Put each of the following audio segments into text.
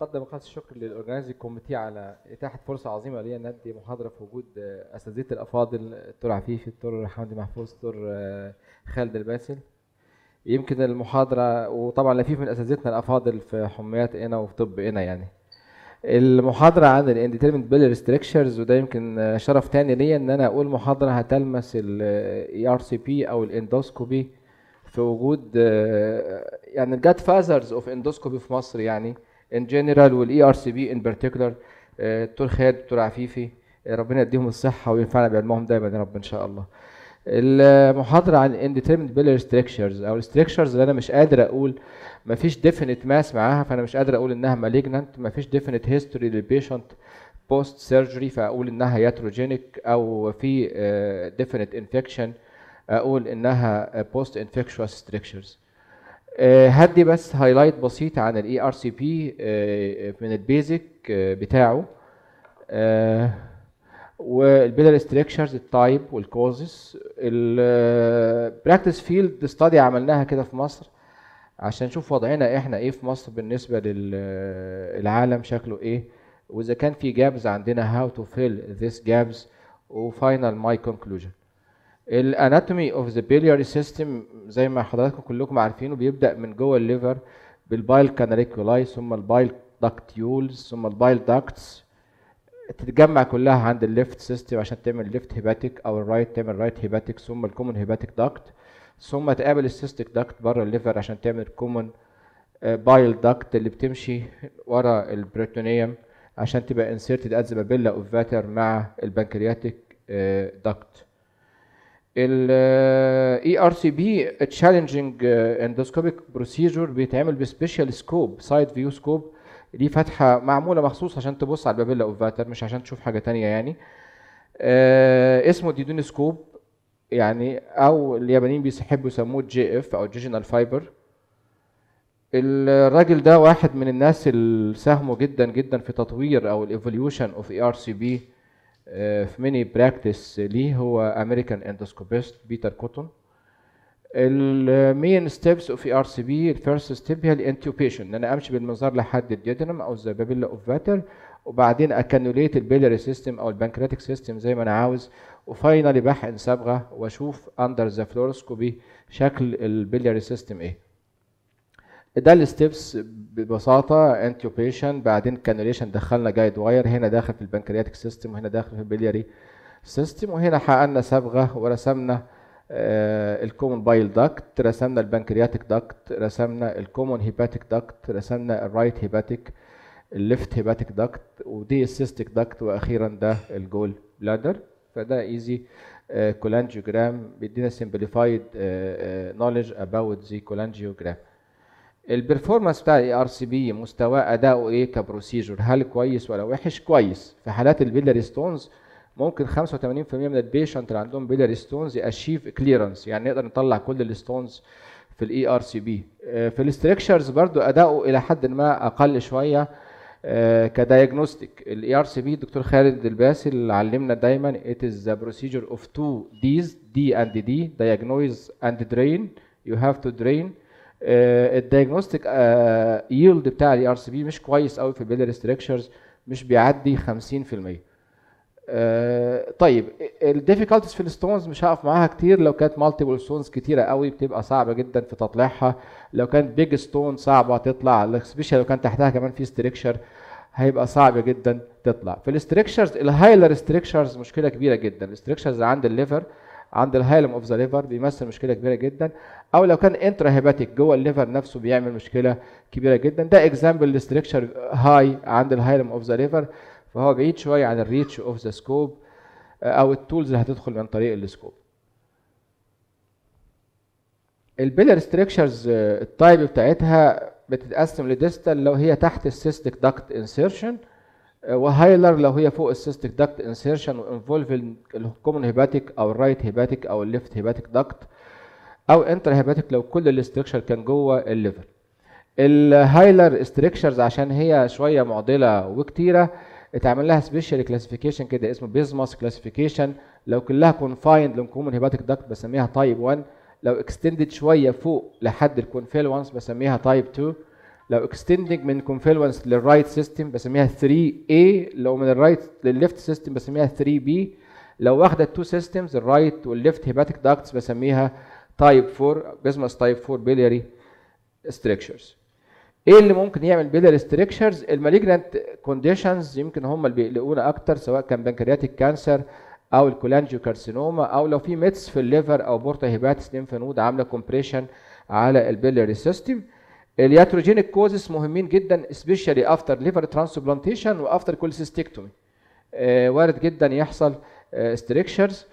قدم خاص الشكر للاورجنايزنج كوميتي على اتاحه فرصه عظيمه ليا ان ادي محاضره في وجود اساتذتي الافاضل الدكتور عفيفي الدكتور حمدي محفوظ الدكتور آه، خالد الباسل يمكن المحاضره وطبعا لفيف من اساتذتنا الافاضل في حميات هنا وفي طب هنا يعني المحاضرة عن الانديتيرمنت بيلر ستراكشرز وده يمكن آه، شرف تاني ليا ان انا اقول محاضرة هتلمس الاي ار سي بي او الاندوسكوبي في وجود آه، يعني الجاد فازرز اوف اندوسكوبي في مصر يعني ان جنرال والاي ار سي بي ان بارتيكولار دكتور خالد دكتور عفيفي آه، ربنا يديهم الصحه وينفعنا بعلمهم دايما يا رب ان شاء الله المحاضره عن indeterminate بيلر ستراكشرز او الستراكشرز اللي انا مش قادر اقول ما فيش ديفينيت ماس معاها فانا مش قادر اقول انها malignant ما فيش ديفينيت هيستوري للبيشنت بوست سيرجري فاقول انها ياتروجينيك او في ديفينيت آه، انفكشن اقول انها بوست infectious ستراكشرز. آه، هدي بس هايلايت بسيط عن الاي ار سي بي من البيزك آه، بتاعه والبيلر ستراكشرز التايب والكوزز البراكتس فيلد ستادي عملناها كده في مصر عشان نشوف وضعنا احنا ايه في مصر بالنسبه للعالم آه، شكله ايه واذا كان في جابز عندنا هاو تو فيل ذيس جابز وفاينل ماي كونكلوجن الاناتومي اوف ذا بيليري سيستم زي ما حضراتكم كلكم عارفينه بيبدا من جوه الليفر بالبايل كاناريكولاي ثم البايل داكتيولز ثم البايل داكتس تتجمع كلها عند الليفت سيستم عشان تعمل ليفت هيباتيك او الرايت تعمل رايت هيباتيك ثم الكومون هيباتيك داكت ثم تقابل السيستيك داكت بره الليفر عشان تعمل كومون آه، بايل داكت اللي بتمشي ورا البريتونيوم عشان تبقى انسيرتد ات بابيلا اوف فاتر مع البنكرياتيك آه، داكت ال اي ار سي بي تشالنجنج اندوسكوبيك بروسيجر بيتعمل بسبيشال سكوب سايد فيو سكوب دي فتحه معموله مخصوص عشان تبص على البابيلا اوفاتر مش عشان تشوف حاجه تانية يعني uh, اسمه ديدون سكوب يعني او اليابانيين بيحبوا يسموه جي اف او جيجنال فايبر الراجل ده واحد من الناس اللي ساهموا جدا جدا في تطوير او الايفوليوشن اوف اي ار سي بي آه، في ميني براكتس ليه هو امريكان اندوسكوبيست بيتر كوتون المين ستيبس اوف ار سي بي الفيرست ستيب هي الانتوبيشن ان انا امشي بالمنظار لحد الديدنم او الزبابيلا اوف فاتر وبعدين اكنوليت البيلري سيستم او البنكرياتيك سيستم زي ما انا عاوز وفاينالي بحقن صبغه واشوف اندر ذا فلوروسكوبي شكل البيلري سيستم ايه ده الستبس ببساطه انتيوبيشن بعدين كانوليشن دخلنا جايد واير هنا داخل في البنكرياتيك سيستم وهنا داخل في البيلياري سيستم وهنا حققنا صبغه ورسمنا الكومون بايل داكت رسمنا البنكرياتيك داكت رسمنا الكومون هيباتيك داكت رسمنا الرايت هيباتيك الليفت هيباتيك داكت ودي السيستيك داكت واخيرا ده الجول بلادر فده ايزي آه، كولانجيوجرام بيدينا سمبليفايد نولج اباوت ذا كولانجيوجرام البرفورمانس بتاع الاي ار سي بي مستواه اداؤه ايه كبروسيجر هل كويس ولا وحش كويس في حالات البيلاري ستونز ممكن 85% من البيشنت اللي عندهم بيلاري ستونز اشيف كليرنس يعني نقدر نطلع كل الستونز في الاي ار سي بي في الاستركشرز برضو اداؤه الى حد ما اقل شويه كدايجنوستيك الاي ار سي بي الدكتور خالد الباسي اللي علمنا دايما ات از ذا بروسيجر اوف تو ديز دي اند دي دايجنويز اند درين يو هاف تو درين آه، الدايجنوستيك آه، ييلد بتاع الاي ار سي بي مش كويس قوي في البيلر ستراكشرز مش بيعدي 50% آه، طيب الديفيكالتيز في الستونز مش هقف معاها كتير لو كانت مالتيبل ستونز كتيره قوي بتبقى صعبه جدا في تطلعها لو كانت بيج ستون صعبه تطلع سبيشال لو كان تحتها كمان في ستريكشر هيبقى صعب جدا تطلع في الستريكشرز الهايلر ستريكشرز مشكله كبيره جدا الستريكشرز عند الليفر عند الهيلم اوف ذا ليفر بيمثل مشكله كبيره جدا او لو كان انترا هيباتيك جوه الليفر نفسه بيعمل مشكله كبيره جدا ده اكزامبل لستركشر هاي عند الهيلم اوف ذا ليفر فهو بعيد شويه عن الريتش اوف ذا سكوب او التولز اللي هتدخل من طريق السكوب البيلر ستركشرز التايب بتاعتها بتتقسم لديستال لو هي تحت السيستك داكت انسيرشن وهايلر لو هي فوق السيستيك داكت انسيرشن وانفولف الكومن هيباتيك او الرايت هيباتيك او الليفت هيباتيك داكت او انتر هيباتيك لو كل الاستركشر كان جوه الليفر الهايلر استركشرز عشان هي شويه معضله وكتيره اتعمل لها سبيشال كلاسيفيكيشن كده اسمه بيزماس كلاسيفيكيشن لو كلها كونفايند للكومن هيباتيك داكت بسميها تايب 1 لو اكستندد شويه فوق لحد الكونفيل وانس بسميها تايب 2 لو اكستندنج من كونفلونس للرايت سيستم بسميها 3 a لو من الرايت للليفت سيستم بسميها 3 b لو واخده تو سيستمز الرايت والليفت هيباتيك داكتس بسميها تايب 4 بيزمس تايب 4 بيلياري ستريكشرز ايه اللي ممكن يعمل بيلياري ستريكشرز المالجنت كونديشنز يمكن هم اللي بيقلقونا اكتر سواء كان بنكرياتيك كانسر او الكولانجيو كارسينوما او لو في ميتس في الليفر او بورتا هيباتس ليمف نود عامله كومبريشن على البيلياري سيستم الياتروجينيك كوزس مهمين جدا سبيشالي افتر ليفر ترانسبلانتيشن وافتر كولسيستيكتومي وارد جدا يحصل ستريكشرز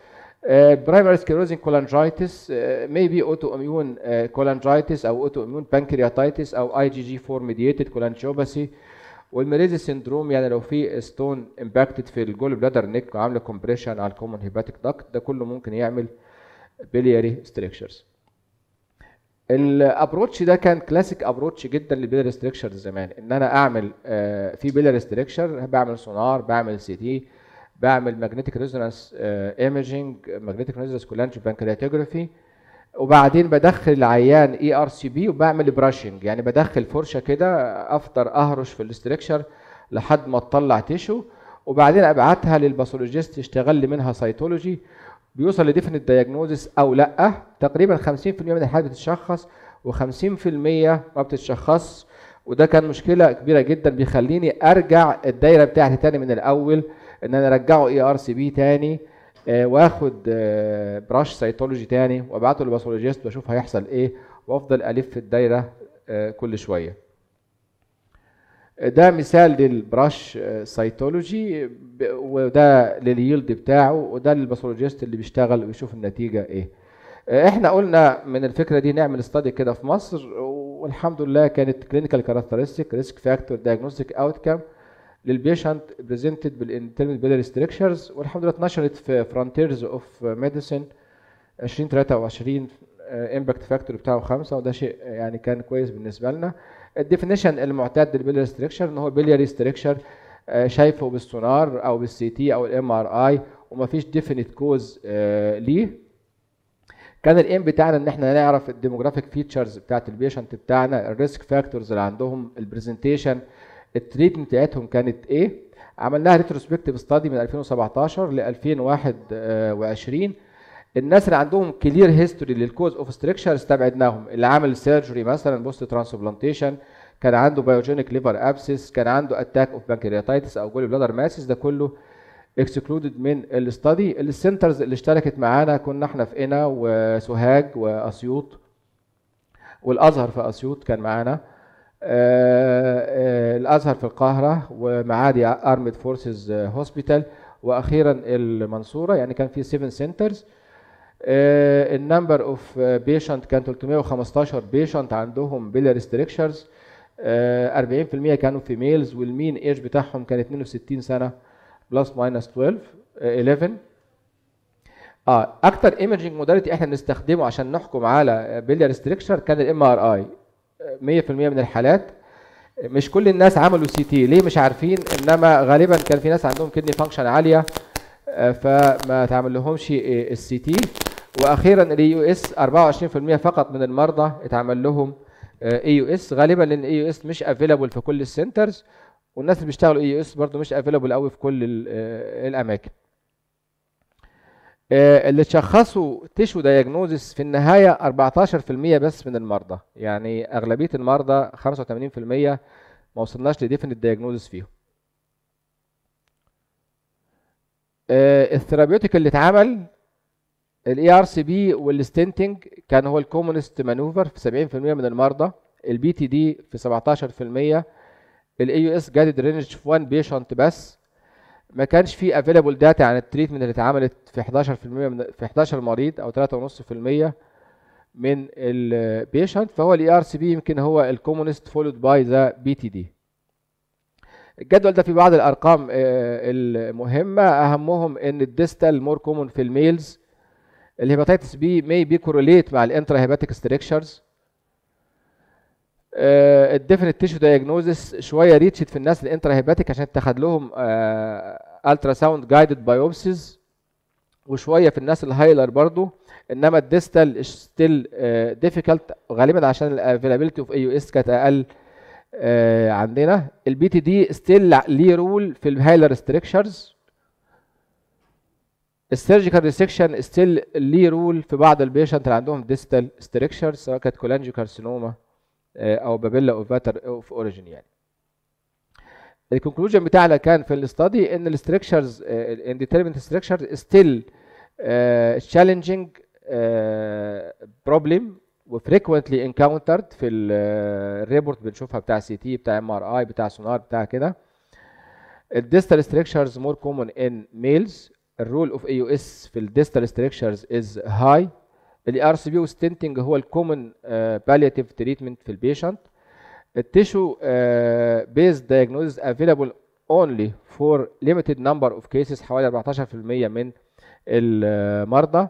برايمري سكليروزنج كولانجايتس ميبي اوتو اميون كولانجايتس او اوتو اميون بانكرياتايتس او اي جي جي 4 ميديتد كولانجيوباثي والميليزي سيندروم يعني لو في ستون امباكتد في الجول بلادر نيك وعامله كومبريشن على الكومون هيباتيك داكت ده كله ممكن يعمل بيلياري ستريكشرز الابروتش ده كان كلاسيك ابروتش جدا للبيلر ستريكشر زمان ان انا اعمل آه، في بيلر ستريكشر بعمل سونار بعمل سي تي بعمل ماجنتيك ريزونانس ايمجينج ماجنتيك ريزونانس كولانج بانكرياتوجرافي وبعدين بدخل العيان اي ار سي بي وبعمل براشنج يعني بدخل فرشه كده افطر اهرش في الاستركشر لحد ما تطلع تيشو وبعدين ابعتها للباثولوجيست يشتغل لي منها سيتولوجي بيوصل لديفنت دايجنوزس او لا تقريبا 50% من الحالات بتتشخص و50% ما بتتشخصش وده كان مشكله كبيره جدا بيخليني ارجع الدايره بتاعتي تاني من الاول ان انا ارجعه اي ار سي بي تاني آه، واخد براش آه، سيتولوجي تاني وابعته للباثولوجيست واشوف هيحصل ايه وافضل الف الدايره آه، كل شويه ده مثال للبراش آه، سايتولوجي وده لليلد بتاعه وده للباثولوجيست اللي بيشتغل ويشوف النتيجه ايه آه، احنا قلنا من الفكره دي نعمل استادي كده في مصر والحمد لله كانت كلينيكال كاركترستيك ريسك فاكتور دايجنوستيك اوت كام للبيشنت بريزنتد بالانترنال بيلر ستراكشرز والحمد لله اتنشرت في فرونتيرز اوف ميديسن 2023 امباكت فاكتور بتاعه خمسة وده شيء يعني كان كويس بالنسبه لنا الديفينيشن المعتاد للبيلياري ستريكشر ان هو بيلياري ستريكشر آه، شايفه بالسونار او بالسي تي او الام ار اي ومفيش ديفينيت كوز آه، ليه كان الايم بتاعنا ان احنا نعرف الديموغرافيك فيتشرز بتاعت البيشنت بتاعنا الريسك فاكتورز اللي عندهم البرزنتيشن التريتمنت بتاعتهم كانت ايه عملناها ريتروسبكتيف ستادي من 2017 ل 2021 الناس اللي عندهم كلير هيستوري للكوز اوف ستريكشر استبعدناهم اللي عامل سيرجري مثلا بوست ترانسبلانتيشن كان عنده بايوجينيك ليفر ابسس كان عنده اتاك اوف بانكرياتيتس او جولي بلادر ماسس ده كله اكسكلودد من الاستادي السنترز اللي اشتركت معانا كنا احنا في قنا وسوهاج واسيوط والازهر في اسيوط كان معانا آه، آه، الازهر في القاهره ومعادي ارمد فورسز هوسبيتال واخيرا المنصوره يعني كان في 7 سنترز النمبر اوف بيشنت كان 315 بيشنت عندهم بيلر ستريكشرز 40% كانوا فيميلز والمين ايج بتاعهم كان 62 سنه بلس ماينس 12 11 اه اكتر ايمجنج موداليتي احنا بنستخدمه عشان نحكم على آه، بيليار ستريكشر كان الام ار اي 100% من الحالات مش كل الناس عملوا سي تي ليه مش عارفين انما غالبا كان في ناس عندهم كدني فانكشن عاليه آه، فما تعمل لهمش السي آه، تي واخيرا اليو يو اس 24% فقط من المرضى اتعمل لهم اي يو اس غالبا لان اي يو اس مش افيلابل في كل السنترز والناس اللي بيشتغلوا اي e يو اس برضه مش افيلابل قوي في كل آه، الاماكن آه، اللي اتشخصوا تيشو دايجنوزس في النهايه 14% بس من المرضى يعني اغلبيه المرضى 85% ما وصلناش لديفينيت دايجنوزس فيهم آه، الثيرابيوتيك اللي اتعمل الاي ار سي بي والستنتنج كان هو الكومونست مانوفر في 70% من المرضى البي تي دي في 17% الاي يو اس جادد رينج في 1 بيشنت بس ما كانش في افيلابل داتا عن التريتمنت اللي اتعملت في 11% من في 11 مريض او 3.5% من البيشنت فهو الاي ار سي بي يمكن هو الكومونست فولود باي ذا بي تي دي الجدول ده فيه بعض الارقام آه، المهمه اهمهم ان الديستال مور كومون في الميلز الهيباتيتس بي مي بي correlate مع الانترا هيباتيك ستريكشرز الديفنت تيشو دايجنوزيس شويه ريتشت في الناس الانترا هيباتيك عشان اتخذ لهم الترا ساوند جايدد بايوبسيز وشويه في الناس الهايلر برضو انما الديستال ستيل ديفيكالت غالبا عشان الافيلابيلتي اوف اي اس كانت اقل آه، عندنا البي تي دي ستيل ليه رول في الهايلر ستريكشرز السيرجيكال ريسكشن ستيل ليه رول في بعض البيشنت اللي عندهم ديستال ستريكشر سواء كانت كولانجي آه، كارسينوما او بابيلا اوفاتر اوف اوريجين يعني الكونكلوجن بتاعنا كان في الاستادي ان الستركشرز انديتيرمنت ستركشر ستيل تشالنجينج بروبلم وفريكوينتلي انكاونترد في الريبورت آه، بنشوفها بتاع سي تي بتاع ام ار اي بتاع سونار بتاع كده الديستال ستريكشرز مور كومون ان ميلز الرول اوف اي يو اس في الديستال ستريكشرز از هاي الاي ار سي بي وستنتنج هو الكومن باليتيف تريتمنت في البيشنت التشو بيز دايجنوز افيلابل اونلي فور ليميتد نمبر اوف كيسز حوالي 14% من المرضى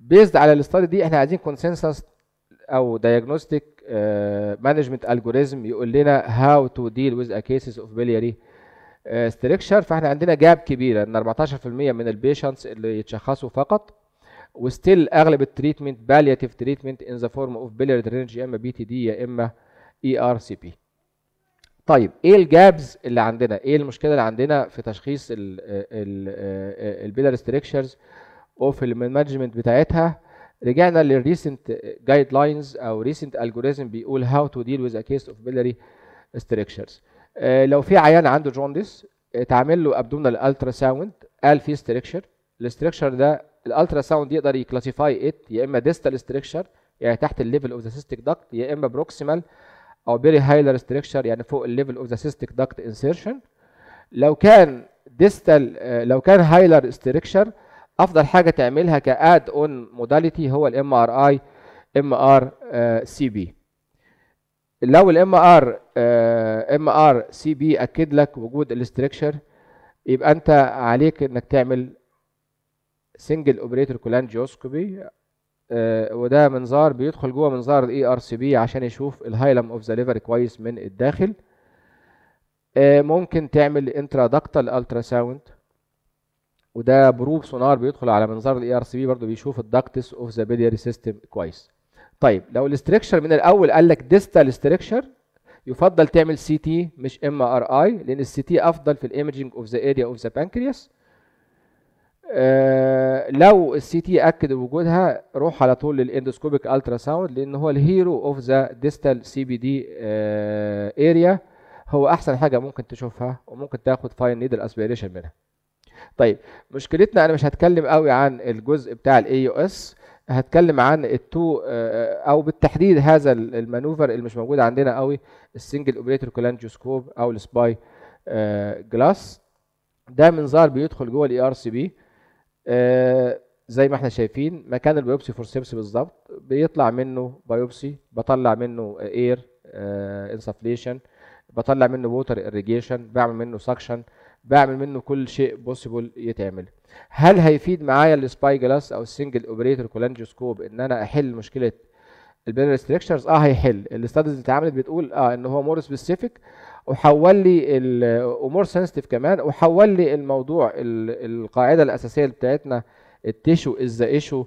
بيزد على الاستادي دي احنا عايزين كونسنسس او دايجنوستيك مانجمنت الجوريزم يقول لنا هاو تو ديل ويز ا كيسز اوف بلياري ستريكشر آه، فاحنا عندنا جاب كبيره ان 14% من البيشنتس اللي يتشخصوا فقط وستيل اغلب التريتمنت بالياتيف تريتمنت ان ذا فورم اوف بيلياري درينج يا اما بي تي دي يا اما اي ار سي بي طيب ايه الجابز اللي عندنا ايه المشكله اللي عندنا في تشخيص البيلر ستريكشرز اوف المانجمنت بتاعتها رجعنا للريسنت جايد لاينز او ريسنت الجوريزم بيقول هاو تو ديل ويز ا كيس اوف بيلري ستريكشرز آه، لو في عيان عنده جوندس اتعمل آه، له ابدومينال الترا ساوند قال في ستريكشر الاستريكشر ده الالترا ساوند يقدر يكلاسيفاي ات يا اما ديستال ستريكشر يعني تحت الليفل اوف ذا سيستيك داكت يا اما بروكسيمال او بيري هايلر ستريكشر يعني فوق الليفل اوف ذا سيستيك داكت انسيرشن لو كان ديستال آه، لو كان هايلر ستريكشر افضل حاجه تعملها كاد اون موداليتي هو الام ار اي ام ار سي بي لو الام ار ام ار سي بي اكد لك وجود الاستركشر يبقى انت عليك انك تعمل سنجل اوبريتور كولانجيوسكوبي وده منظار بيدخل جوه منظار الاي ار سي بي عشان يشوف الهايلم اوف ذا ليفر كويس من الداخل آه، ممكن تعمل انترادكتال الترا ساوند وده بروب سونار بيدخل على منظار الاي ار سي بي برضه بيشوف الدكتس اوف ذا بيلياري سيستم كويس طيب لو الاستركشر من الاول قال لك ديستال استركشر يفضل تعمل سي تي مش ام ار اي لان السي تي افضل في الايمجنج اوف ذا اريا اوف ذا بانكرياس لو السي تي اكد وجودها روح على طول للاندوسكوبيك الترا ساوند لان هو الهيرو اوف ذا ديستال سي بي دي اريا هو احسن حاجه ممكن تشوفها وممكن تاخد فاين نيدل اسبيريشن منها طيب مشكلتنا انا مش هتكلم قوي عن الجزء بتاع الاي يو اس هتكلم عن التو آه، او بالتحديد هذا المانوفر اللي مش موجود عندنا قوي السنجل اوبريتور كولانجيوسكوب او السباي آه، جلاس ده منظار بيدخل جوه الاي ار سي بي زي ما احنا شايفين مكان البيوبسي فورسيبس بالظبط بيطلع منه بايوبسي بطلع منه اير انسفليشن آه، بطلع منه ووتر اريجيشن بعمل منه سكشن بعمل منه كل شيء بوسيبل يتعمل هل هيفيد معايا السباي جلاس او السنجل اوبريتور كولانجوسكوب ان انا احل مشكله البينري ريستركشرز اه هيحل الاستاديز اللي اتعملت بتقول اه ان هو مور سبيسيفيك وحول لي ومور سنسيتيف كمان وحول لي الموضوع القاعده الاساسيه بتاعتنا التيشو از ايشو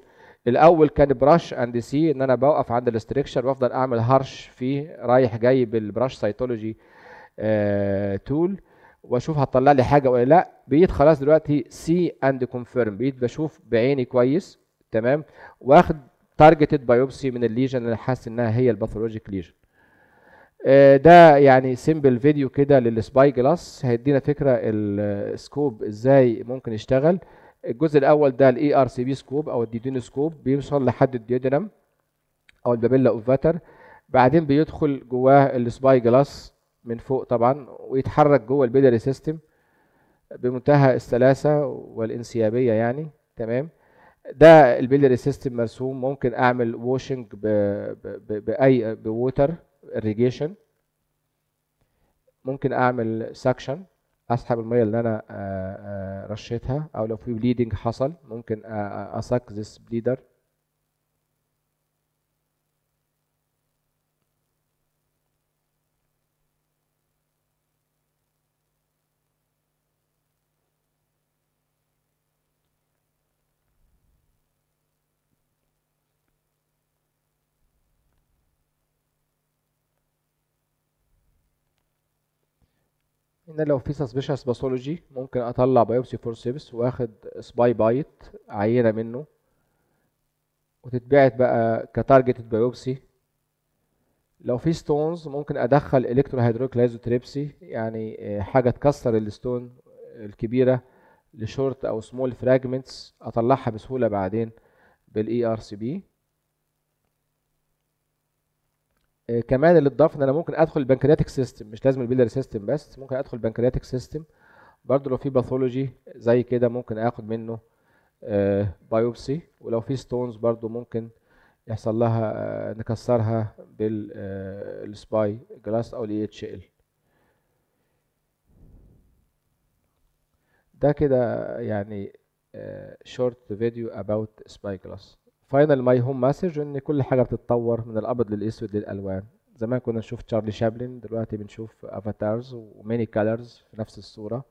الاول كان براش اند سي ان انا بوقف عند الاستركشر وافضل اعمل هرش فيه رايح جاي بالبراش سايتولوجي آه تول واشوف هتطلع لي حاجه ولا لا بقيت خلاص دلوقتي سي اند كونفيرم بقيت بشوف بعيني كويس تمام واخد تارجتد بايوبسي من الليجن اللي حاسس انها هي الباثولوجيك آه، ليجن ده يعني سيمبل فيديو كده للسباي جلاس هيدينا فكره السكوب ازاي ممكن يشتغل الجزء الاول ده الاي ار سي بي سكوب او الديودين سكوب بيوصل لحد الديدنم او البابيلا اوفاتر بعدين بيدخل جواه السباي جلاس من فوق طبعا ويتحرك جوه البيدري سيستم بمنتهى السلاسة والانسيابية يعني تمام ده البيلري سيستم مرسوم ممكن اعمل ووشنج باي بووتر اريجيشن ممكن اعمل سكشن اسحب الميه اللي انا آه، آه، رشيتها او لو في بليدنج حصل ممكن اسك ذس بليدر ان لو في سسبيشس باثولوجي ممكن اطلع بايوبسي فورسيبس واخد سباي بايت عينه منه وتتبعت بقى كتارجت بايوبسي لو في ستونز ممكن ادخل الكترو هيدروكلايزوتريبسي يعني آه، حاجه تكسر الستون الكبيره لشورت او سمول فراجمنتس اطلعها بسهوله بعدين بالاي ار e سي بي آه، كمان اللي اتضاف ان انا ممكن ادخل البنكرياتيك سيستم مش لازم البيلر سيستم بس ممكن ادخل البنكرياتيك سيستم برضو لو في باثولوجي زي كده ممكن اخد منه آه، بايوبسي ولو في ستونز برضو ممكن يحصل لها آه، نكسرها بالسباي جلاس او الاي اتش ال e ده كده يعني شورت فيديو اباوت سباي جلاس فاينل ماي هوم مسج ان كل حاجه بتتطور من الابيض للاسود للالوان زمان كنا نشوف تشارلي شابلن دلوقتي بنشوف افاتارز وميني كالرز في نفس الصوره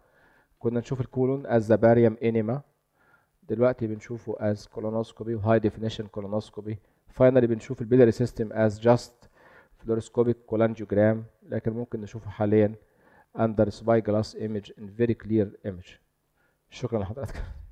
كنا نشوف الكولون از ذا باريوم انيما دلوقتي بنشوفه از كولونوسكوبي وهاي ديفينيشن كولونوسكوبي فاينلي بنشوف البيلري سيستم از جاست فلوروسكوبيك كولانجيوجرام لكن ممكن نشوفه حاليا اندر سباي جلاس ايمج ان فيري كلير ايمج شكرا لحضرتك